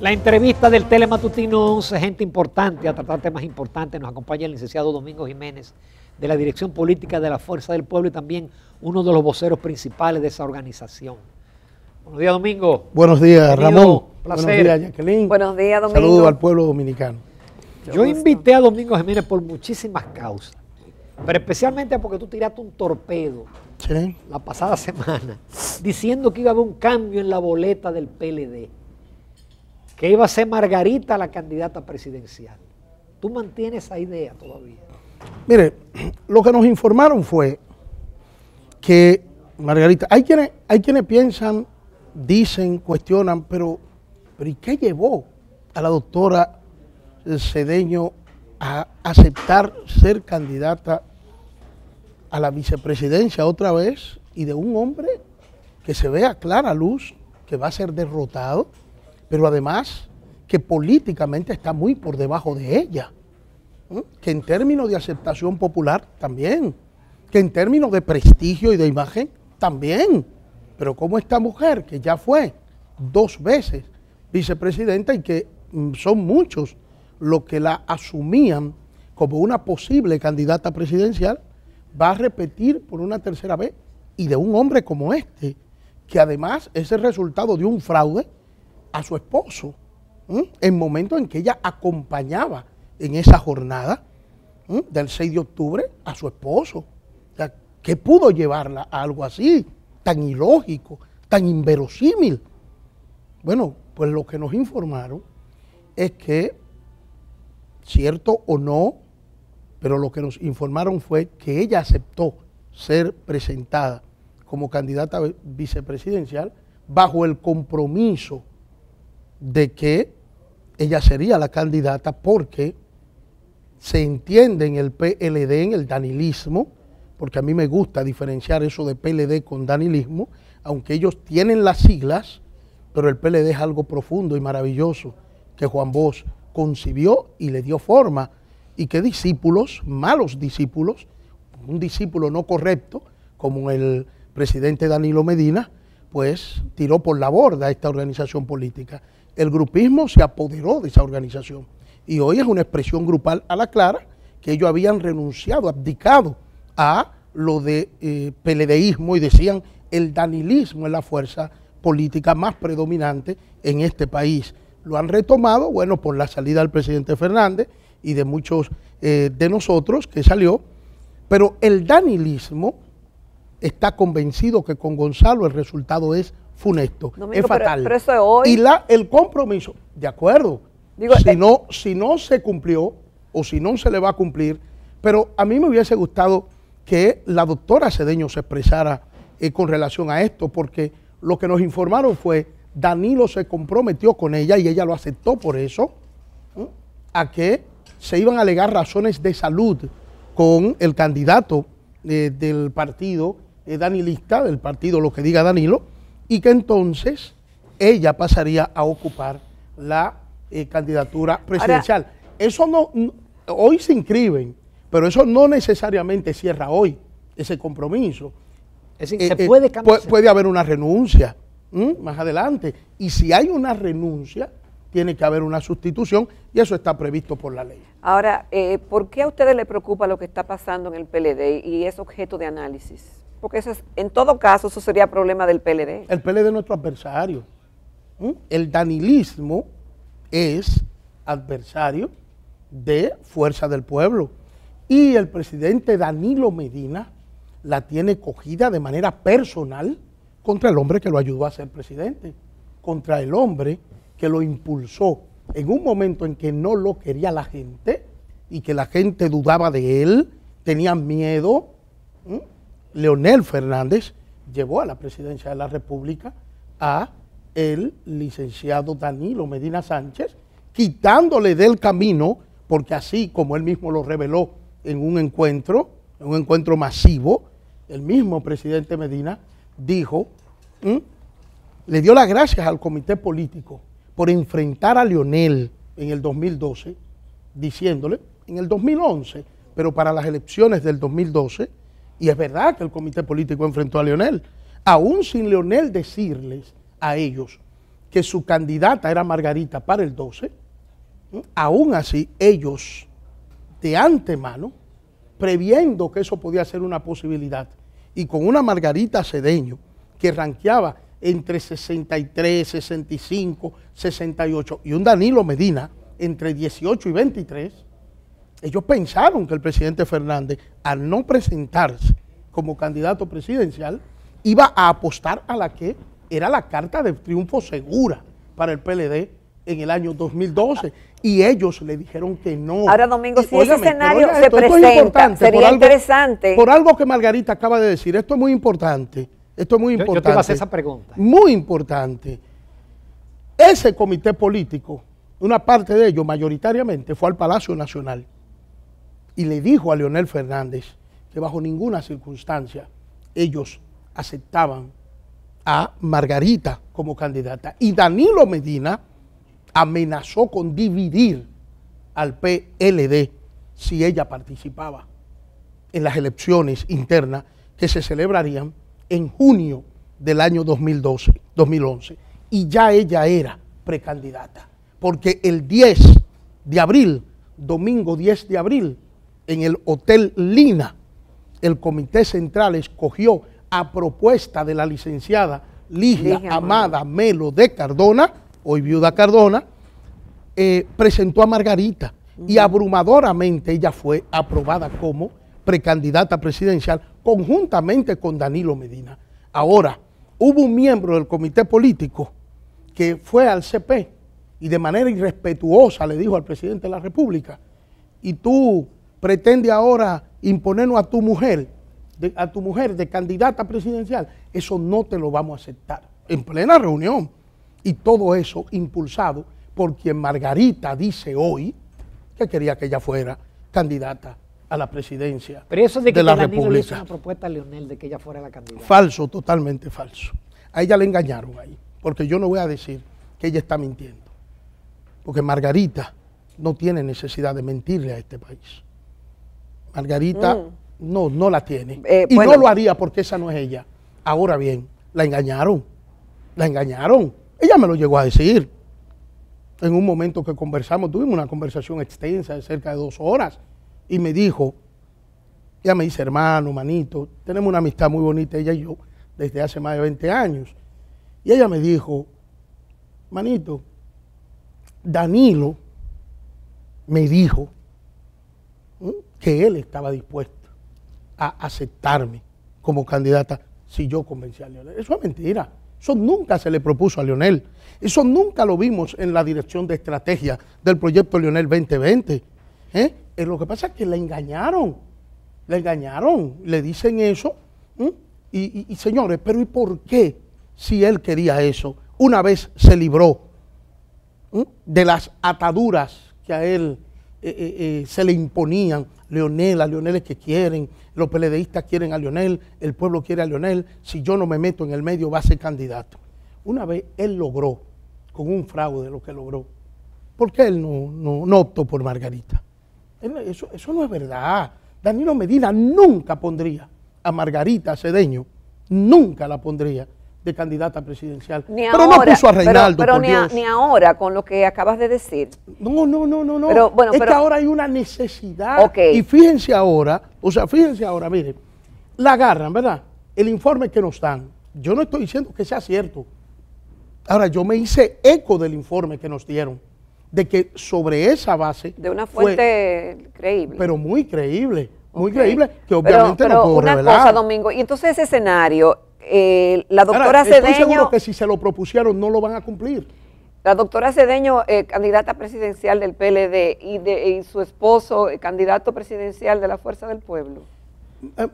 La entrevista del Telematutino 11, gente importante, a tratar temas importantes. Nos acompaña el licenciado Domingo Jiménez de la Dirección Política de la Fuerza del Pueblo y también uno de los voceros principales de esa organización. Buenos días, Domingo. Buenos días, Ramón. Placer. Buenos días, Jacqueline. Buenos días, Domingo. Saludos al pueblo dominicano. Yo, invité a Domingo Jiménez por muchísimas causas, pero especialmente porque tú tiraste un torpedo la pasada semana diciendo que iba a haber un cambio en la boleta del PLD que iba a ser Margarita la candidata presidencial. ¿Tú mantienes esa idea todavía? Mire, lo que nos informaron fue que Margarita, hay quienes, hay quienes piensan, dicen, cuestionan, pero, pero ¿y qué llevó a la doctora Cedeño a aceptar ser candidata a la vicepresidencia otra vez y de un hombre que se vea clara luz que va a ser derrotado? pero además que políticamente está muy por debajo de ella, que en términos de aceptación popular también, que en términos de prestigio y de imagen también, pero como esta mujer que ya fue dos veces vicepresidenta y que mm, son muchos los que la asumían como una posible candidata presidencial, va a repetir por una tercera vez y de un hombre como este, que además es el resultado de un fraude a su esposo, en en momento en que ella acompañaba en esa jornada del 6 de octubre a su esposo. ¿qué pudo llevarla a algo así, tan ilógico, tan inverosímil? Bueno, pues lo que nos informaron es que, cierto o no, pero lo que nos informaron fue que ella aceptó ser presentada como candidata vicepresidencial bajo el compromiso de que ella sería la candidata porque se entiende en el PLD, en el danilismo, porque a mí me gusta diferenciar eso de PLD con danilismo, aunque ellos tienen las siglas, pero el PLD es algo profundo y maravilloso que Juan Bosch concibió y le dio forma, y que discípulos, malos discípulos, un discípulo no correcto, como el presidente Danilo Medina, pues tiró por la borda esta organización política el grupismo se apoderó de esa organización. Y hoy es una expresión grupal a la clara que ellos habían renunciado, abdicado a lo de eh, peledeísmo y decían el danilismo es la fuerza política más predominante en este país. Lo han retomado, bueno, por la salida del presidente Fernández y de muchos eh, de nosotros que salió, pero el danilismo está convencido que con Gonzalo el resultado es funesto, es fatal. Y la, el compromiso, de acuerdo, si, eh, no, si no se cumplió o si no se le va a cumplir, pero a mí me hubiese gustado que la doctora Cedeño se expresara eh, con relación a esto, porque lo que nos informaron fue, Danilo se comprometió con ella y ella lo aceptó por eso, a que se iban a alegar razones de salud con el candidato eh, del partido, danilista, del partido lo que diga Danilo, y que entonces ella pasaría a ocupar la eh, candidatura presidencial. eso no, hoy se inscriben, pero eso no necesariamente cierra hoy ese compromiso. Eh, se eh, puede cambiar. Puede, haber una renuncia más adelante. Y si hay una renuncia, tiene que haber una sustitución y eso está previsto por la ley. Ahora, eh, ¿por qué a ustedes les preocupa lo que está pasando en el PLD y es objeto de análisis? Porque es, en todo caso, eso sería problema del PLD. El PLD es nuestro adversario. El danilismo es adversario de Fuerza del Pueblo. Y el presidente Danilo Medina la tiene cogida de manera personal contra el hombre que lo ayudó a ser presidente, contra el hombre que lo impulsó en un momento en que no lo quería la gente y que la gente dudaba de él, tenía miedo. Leonel Fernández llevó a la presidencia de la República a el licenciado Danilo Medina Sánchez, quitándole del camino, porque así como él mismo lo reveló en un encuentro, en un encuentro masivo, el mismo presidente Medina dijo, le dio las gracias al comité político por enfrentar a Leonel en el 2012, diciéndole, en el 2011, pero para las elecciones del 2012, y es verdad que el comité político enfrentó a Leonel, aún sin Leonel decirles a ellos que su candidata era Margarita para el 12, aún así ellos de antemano, previendo que eso podía ser una posibilidad, y con una Margarita Cedeño que ranqueaba entre 63, 65, 68, y un Danilo Medina entre 18 y 23, ellos pensaron que el presidente Fernández, al no presentarse como candidato presidencial, iba a apostar a la que era la carta de triunfo segura para el PLD en el año 2012 y ellos le dijeron que no. Ahora, Domingo, si ese escenario se presenta, sería interesante. por algo que Margarita acaba de decir, esto es muy importante, esto es muy importante. Yo, te esa pregunta. Muy importante. Ese comité político, una parte de ellos mayoritariamente, fue al Palacio Nacional y le dijo a Leonel Fernández que bajo ninguna circunstancia ellos aceptaban a Margarita como candidata. Y Danilo Medina amenazó con dividir al PLD si ella participaba en las elecciones internas que se celebrarían en junio del año 2012, 2011. Y ya ella era precandidata, porque el 10 de abril, domingo 10 de abril, en el Hotel Lina, el Comité Central escogió a propuesta de la licenciada Ligia, Amada Melo de Cardona, hoy viuda Cardona, eh, presentó a Margarita y abrumadoramente ella fue aprobada como precandidata presidencial conjuntamente con Danilo Medina. Ahora, hubo un miembro del comité político que fue al CP y de manera irrespetuosa le dijo al presidente de la República, y tú pretende ahora imponernos a tu mujer, a tu mujer de candidata presidencial, eso no te lo vamos a aceptar. En plena reunión. Y todo eso impulsado por quien Margarita dice hoy que quería que ella fuera candidata a la presidencia Pero eso de, que la República. Le hizo una propuesta a Leonel de que ella fuera la candidata. Falso, totalmente falso. A ella le engañaron ahí, porque yo no voy a decir que ella está mintiendo, porque Margarita no tiene necesidad de mentirle a este país. Margarita mm. no, no la tiene. Eh, y no lo haría porque esa no es ella. Ahora bien, la engañaron. La engañaron. Ella me lo llegó a decir. En un momento que conversamos, tuvimos una conversación extensa de cerca de dos horas. Y me dijo, ella me dice, hermano, manito, tenemos una amistad muy bonita, ella y yo, desde hace más de 20 años. Y ella me dijo, manito, Danilo me dijo que él estaba dispuesto a aceptarme como candidata si yo convencía a Leonel. Eso es mentira. Eso nunca se le propuso a Leonel. Eso nunca lo vimos en la dirección de estrategia del proyecto Leonel 2020. ¿eh? ¿Eh? lo que pasa es que le engañaron. le engañaron. Le dicen eso. Y, y señores, pero ¿y por qué? Si él quería eso, una vez se libró de las ataduras que a él eh, eh, eh, se le imponían. Leonel, a Leonel es que quieren, los peledeístas quieren a Leonel, el pueblo quiere a Leonel, si yo no me meto en el medio va a ser candidato. Una vez él logró, con un fraude lo que logró, ¿por qué él no, optó por Margarita? Eso, eso no es verdad. Danilo Medina nunca pondría a Margarita Cedeño, nunca la pondría de candidata presidencial. Ni pero no puso a Reinaldo. Pero, ni, ahora, con lo que acabas de decir. No, no, no, no. no. es que ahora hay una necesidad. Y fíjense ahora, o sea, fíjense ahora, mire, la agarran, ¿verdad? El informe que nos dan. Yo no estoy diciendo que sea cierto. Ahora, yo me hice eco del informe que nos dieron, de que sobre esa base. De una fuente creíble. Pero muy creíble, muy creíble, que obviamente no puedo una cosa, Domingo, y entonces ese escenario eh, la doctora Cedeño... Estoy seguro que si se lo propusieron no lo van a cumplir. La doctora Cedeño, eh, candidata presidencial del PLD, y, su esposo, eh, candidato presidencial de la Fuerza del Pueblo.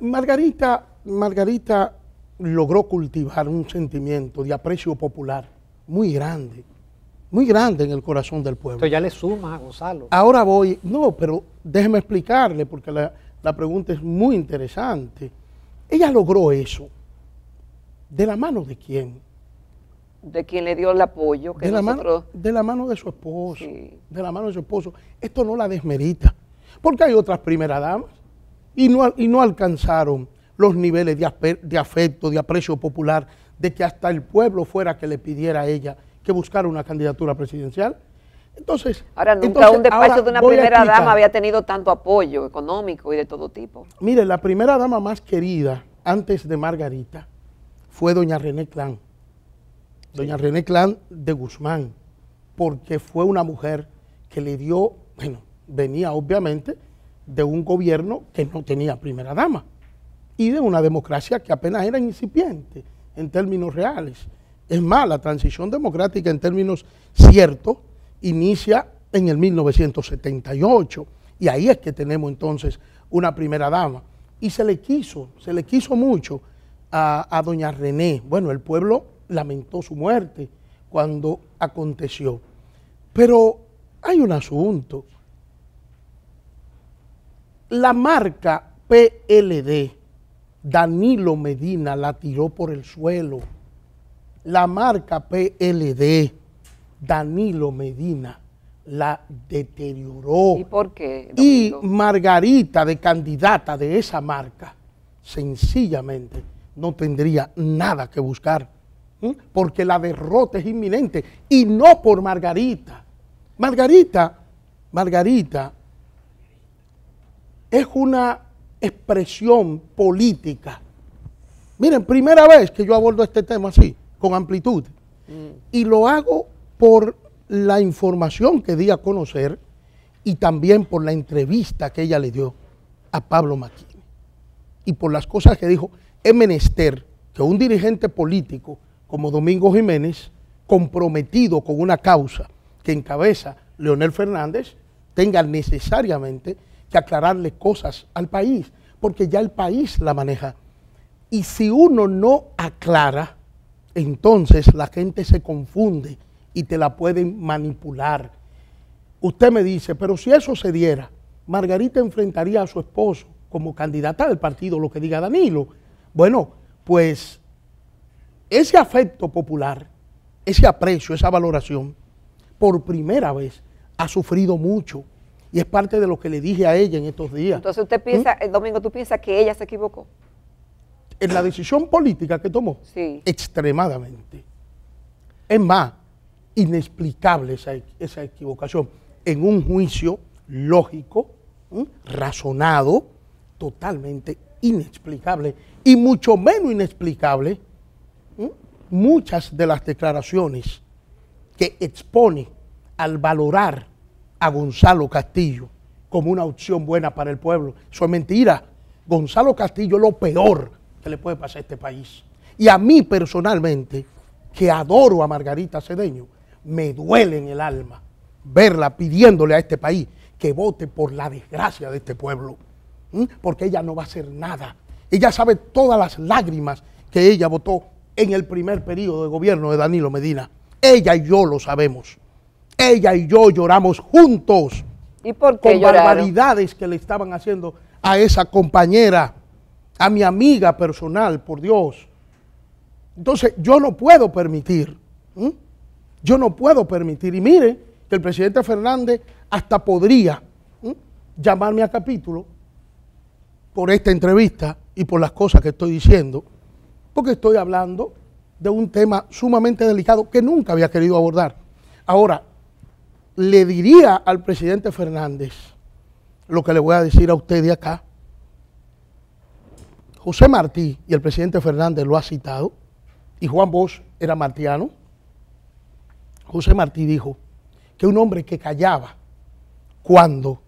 Margarita, Margarita logró cultivar un sentimiento de aprecio popular muy grande, muy grande en el corazón del pueblo. ya le suma a Gonzalo. Ahora voy, no, pero déjeme explicarle porque la pregunta es muy interesante. Ella logró eso ¿De la mano de quién? De quien le dio el apoyo. de, la mano, de la mano de su esposo. De la mano de su esposo. Esto no la desmerita. Porque hay otras primeras damas y no, y no alcanzaron los niveles de, afecto, de aprecio popular, de que hasta el pueblo fuera que le pidiera a ella que buscara una candidatura presidencial. Entonces, ahora nunca un despacho de una primera dama había tenido tanto apoyo económico y de todo tipo. Mire, la primera dama más querida antes de Margarita fue doña René Clan, doña René Clan de Guzmán, porque fue una mujer que le dio, bueno, venía obviamente de un gobierno que no tenía primera dama y de una democracia que apenas era incipiente en términos reales. Es más, la transición democrática en términos ciertos inicia en el 1978 y ahí es que tenemos entonces una primera dama y se le quiso, se le quiso mucho a, doña René. Bueno, el pueblo lamentó su muerte cuando aconteció. Pero hay un asunto. La marca PLD, Danilo Medina la tiró por el suelo. La marca PLD, Danilo Medina la deterioró. ¿Y por qué? Y Margarita, de candidata de esa marca, sencillamente no tendría nada que buscar, porque la derrota es inminente y no por Margarita. Margarita, Margarita es una expresión política. Miren, primera vez que yo abordo este tema así, con amplitud, y lo hago por la información que di a conocer y también por la entrevista que ella le dio a Pablo Maquini y por las cosas que dijo es menester que un dirigente político como Domingo Jiménez, comprometido con una causa que encabeza Leonel Fernández, tenga necesariamente que aclararle cosas al país, porque ya el país la maneja. Y si uno no aclara, entonces la gente se confunde y te la pueden manipular. Usted me dice, pero si eso se diera, Margarita enfrentaría a su esposo como candidata al partido, lo que diga Danilo bueno, pues ese afecto popular, ese aprecio, esa valoración, por primera vez ha sufrido mucho. Y es parte de lo que le dije a ella en estos días. Entonces usted piensa, ¿Mm? domingo tú piensas que ella se equivocó. En la decisión política que tomó, extremadamente. Es más, inexplicable esa, equivocación. En un juicio lógico, razonado, totalmente inexplicable y mucho menos inexplicable muchas de las declaraciones que expone al valorar a Gonzalo Castillo como una opción buena para el pueblo. Eso es mentira. Gonzalo Castillo es lo peor que le puede pasar a este país. Y a mí personalmente, que adoro a Margarita Cedeño, me duele en el alma verla pidiéndole a este país que vote por la desgracia de este pueblo porque ella no va a hacer nada. Ella sabe todas las lágrimas que ella votó en el primer periodo de gobierno de Danilo Medina. Ella y yo lo sabemos. Ella y yo lloramos juntos. ¿Y por qué con barbaridades que le estaban haciendo a esa compañera, a mi amiga personal, por Dios. Entonces, yo no puedo permitir, yo no puedo permitir. Y mire que el presidente Fernández hasta podría llamarme a capítulo por esta entrevista y por las cosas que estoy diciendo, porque estoy hablando de un tema sumamente delicado que nunca había querido abordar. Ahora, le diría al presidente Fernández lo que le voy a decir a usted de acá. José Martí y el presidente Fernández lo ha citado, y Juan Bosch era martiano. José Martí dijo que un hombre que callaba cuando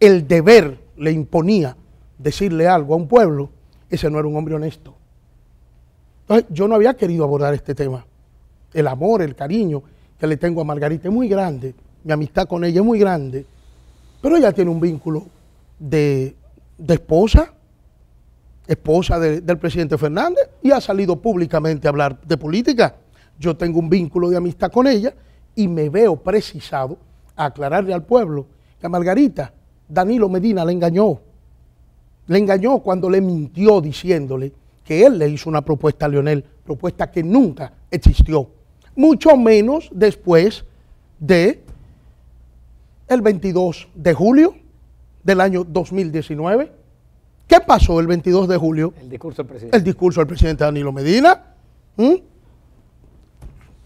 el deber le imponía decirle algo a un pueblo, ese no era un hombre honesto. Entonces, yo no había querido abordar este tema. El amor, el cariño que le tengo a Margarita es muy grande, mi amistad con ella es muy grande, pero ella tiene un vínculo de, esposa, esposa del presidente Fernández, y ha salido públicamente a hablar de política. Yo tengo un vínculo de amistad con ella y me veo precisado a aclararle al pueblo que a Margarita Danilo Medina la engañó le engañó cuando le mintió diciéndole que él le hizo una propuesta a Leonel, propuesta que nunca existió, mucho menos después de el 22 de julio del año 2019. ¿Qué pasó el 22 de julio? El discurso del presidente. El discurso del presidente Danilo Medina,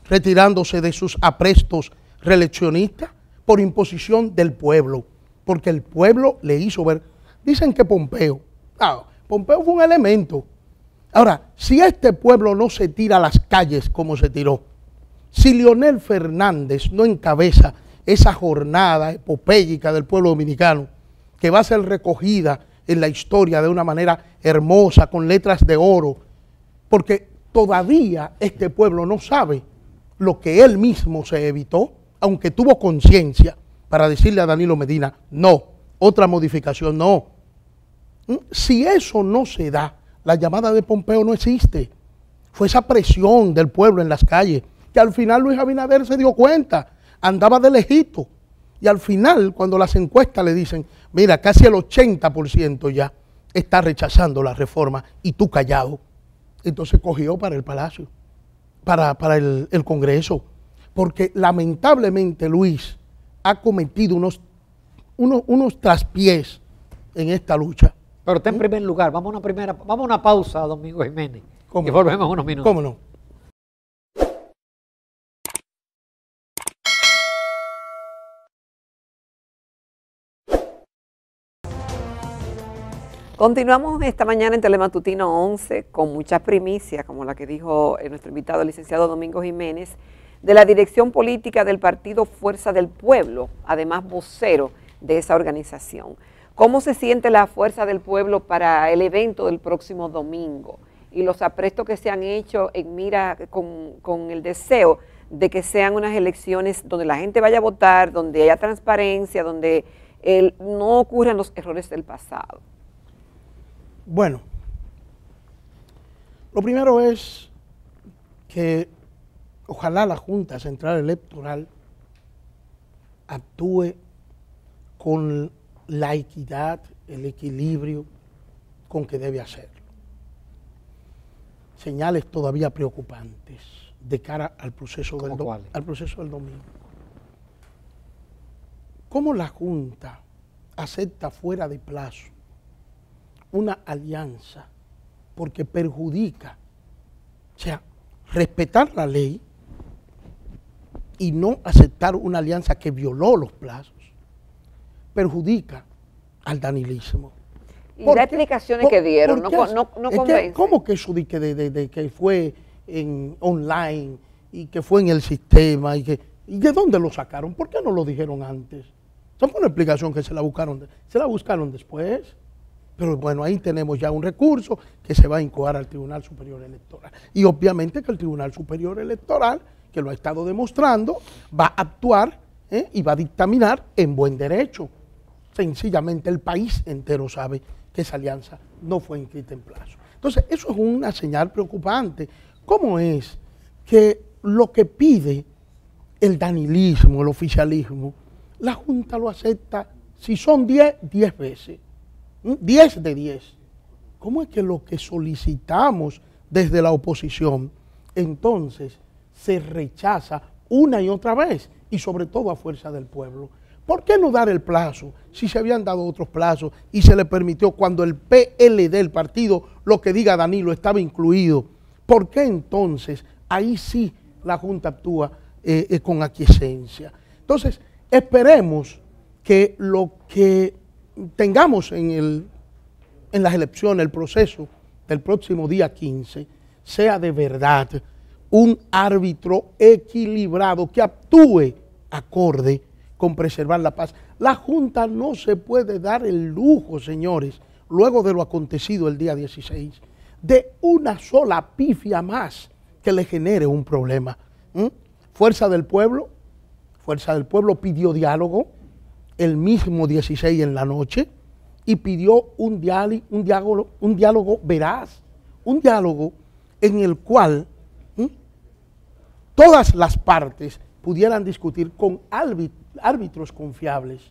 retirándose de sus aprestos reeleccionistas por imposición del pueblo, porque el pueblo le hizo ver Dicen que Pompeo, ah, Pompeo fue un elemento. Ahora, si este pueblo no se tira a las calles como se tiró, si Leonel Fernández no encabeza esa jornada epopélica del pueblo dominicano, que va a ser recogida en la historia de una manera hermosa, con letras de oro, porque todavía este pueblo no sabe lo que él mismo se evitó, aunque tuvo conciencia para decirle a Danilo Medina, no, otra modificación no, ¿Mm? Si eso no se da, la llamada de Pompeo no existe. Fue esa presión del pueblo en las calles, que al final Luis Abinader se dio cuenta, andaba de lejito. Y al final, cuando las encuestas le dicen, mira, casi el 80% ya está rechazando la reforma y tú callado. Entonces cogió para el Palacio, para, el, Congreso, porque lamentablemente Luis ha cometido unos, unos traspiés en esta lucha. Pero usted en primer lugar. Vamos a una, primera, vamos una pausa, Domingo Jiménez. Y volvemos unos minutos. ¿Cómo no? Continuamos esta mañana en Telematutino 11 con muchas primicias, como la que dijo eh, nuestro invitado, licenciado Domingo Jiménez, de la dirección política del partido Fuerza del Pueblo, además vocero de esa organización. ¿Cómo se siente la fuerza del pueblo para el evento del próximo domingo? Y los aprestos que se han hecho en mira con, el deseo de que sean unas elecciones donde la gente vaya a votar, donde haya transparencia, donde no ocurran los errores del pasado. Bueno, lo primero es que ojalá la Junta Central Electoral actúe con la equidad, el equilibrio con que debe hacerlo. Señales todavía preocupantes de cara al proceso, del, al proceso del domingo. ¿Cómo la Junta acepta fuera de plazo una alianza porque perjudica, o sea, respetar la ley y no aceptar una alianza que violó los plazos, perjudica al danilismo. ¿Y las explicaciones que dieron? No, no, este, ¿Cómo que eso de, que fue en online y que fue en el sistema y que de dónde lo sacaron? ¿Por qué no lo dijeron antes? Esa fue una explicación que se la buscaron, se la buscaron después. Pero bueno, ahí tenemos ya un recurso que se va a incoar al Tribunal Superior Electoral. Y obviamente que el Tribunal Superior Electoral, que lo ha estado demostrando, va a actuar ¿eh? y va a dictaminar en buen derecho sencillamente el país entero sabe que esa alianza no fue inscrita en plazo. Entonces, eso es una señal preocupante. ¿Cómo es que lo que pide el danilismo, el oficialismo, la Junta lo acepta, si son 10, 10 veces, 10 ¿Mm? de 10? ¿Cómo es que lo que solicitamos desde la oposición, entonces se rechaza una y otra vez, y sobre todo a fuerza del pueblo? ¿Por qué no dar el plazo si se habían dado otros plazos y se le permitió cuando el PLD, el partido, lo que diga Danilo, estaba incluido? ¿Por qué entonces ahí sí la Junta actúa eh, eh, con aquiescencia? Entonces, esperemos que lo que tengamos en, en las elecciones, el proceso del próximo día 15, sea de verdad un árbitro equilibrado que actúe acorde con preservar la paz. La Junta no se puede dar el lujo, señores, luego de lo acontecido el día 16, de una sola pifia más que le genere un problema. ¿Mm? Fuerza del Pueblo, Fuerza del Pueblo pidió diálogo el mismo 16 en la noche y pidió un, diálogo, un, diálogo, un diálogo veraz, un diálogo en el cual todas las partes pudieran discutir con árbitros confiables.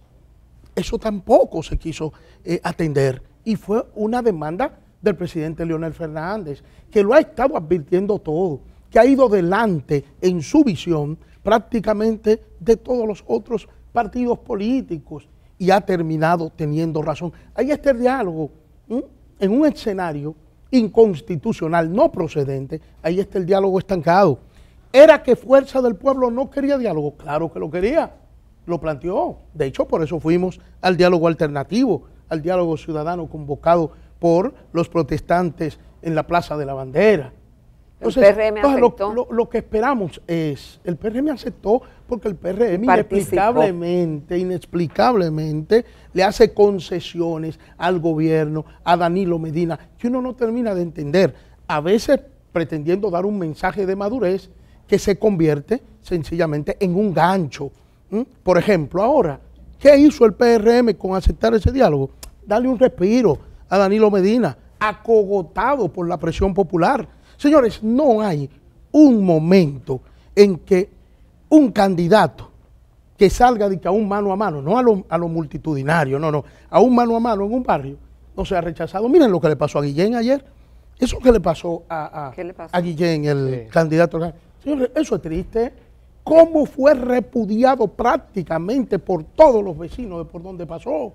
Eso tampoco se quiso eh, atender y fue una demanda del presidente Leonel Fernández, que lo ha estado advirtiendo todo, que ha ido delante en su visión prácticamente de todos los otros partidos políticos y ha terminado teniendo razón. Ahí está el diálogo, en un escenario inconstitucional, no procedente, ahí está el diálogo estancado. ¿Era que Fuerza del Pueblo no quería diálogo? Claro que lo quería, lo planteó. De hecho, por eso fuimos al diálogo alternativo, al diálogo ciudadano convocado por los protestantes en la Plaza de la Bandera. el PRM aceptó. Lo, que esperamos es, el PRM aceptó porque el PRM inexplicablemente, inexplicablemente le hace concesiones al gobierno, a Danilo Medina, que uno no termina de entender. A veces pretendiendo dar un mensaje de madurez, que se convierte sencillamente en un gancho. Por ejemplo, ahora, ¿qué hizo el PRM con aceptar ese diálogo? Darle un respiro a Danilo Medina, acogotado por la presión popular. Señores, no hay un momento en que un candidato que salga de que a un mano a mano, no a lo, a multitudinario, no, no, a un mano a mano en un barrio, no sea rechazado. Miren lo que le pasó a Guillén ayer. Eso que le pasó a, a Guillén, el candidato eso es triste. ¿Cómo fue repudiado prácticamente por todos los vecinos de por donde pasó?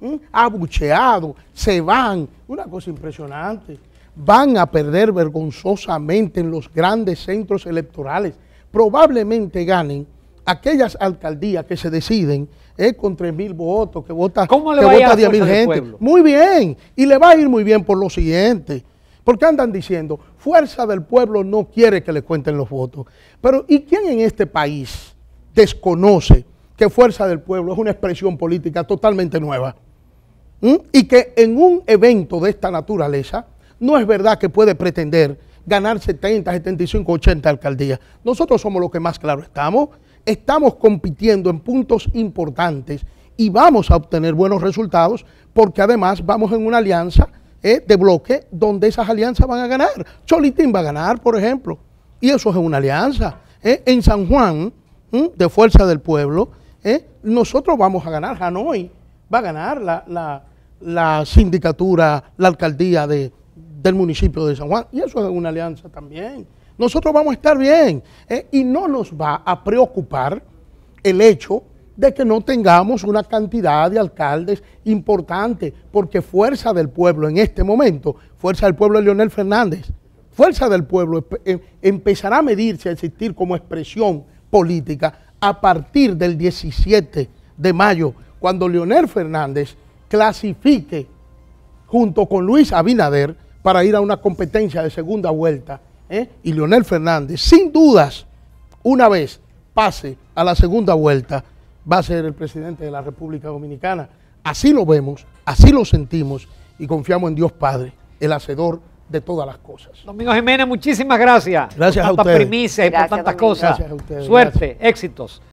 ¿Mm? Abucheado, se van. Una cosa impresionante. Van a perder vergonzosamente en los grandes centros electorales. Probablemente ganen aquellas alcaldías que se deciden eh, con 3.000 mil votos, que vota, vota 10 mil gente. Muy bien, y le va a ir muy bien por lo siguiente. Porque andan diciendo, fuerza del pueblo no quiere que le cuenten los votos. Pero ¿y quién en este país desconoce que fuerza del pueblo es una expresión política totalmente nueva? ¿Mm? Y que en un evento de esta naturaleza no es verdad que puede pretender ganar 70, 75, 80 alcaldías. Nosotros somos los que más claro estamos. Estamos compitiendo en puntos importantes y vamos a obtener buenos resultados porque además vamos en una alianza eh, de bloque donde esas alianzas van a ganar. Cholitín va a ganar, por ejemplo, y eso es una alianza. Eh. En San Juan, de Fuerza del Pueblo, eh, nosotros vamos a ganar. Hanoi va a ganar la, sindicatura, la alcaldía de, del municipio de San Juan, y eso es una alianza también. Nosotros vamos a estar bien y no nos va a preocupar el hecho de que no tengamos una cantidad de alcaldes importante, porque fuerza del pueblo en este momento, fuerza del pueblo de Leonel Fernández, fuerza del pueblo em, empezará a medirse, a existir como expresión política a partir del 17 de mayo, cuando Leonel Fernández clasifique junto con Luis Abinader para ir a una competencia de segunda vuelta. ¿eh? Y Leonel Fernández, sin dudas, una vez pase a la segunda vuelta, va a ser el presidente de la República Dominicana. Así lo vemos, así lo sentimos y confiamos en Dios Padre, el hacedor de todas las cosas. Domingo Jiménez, muchísimas gracias. Gracias a ustedes. tantas y por tantas cosas. Gracias a ustedes. Suerte, éxitos.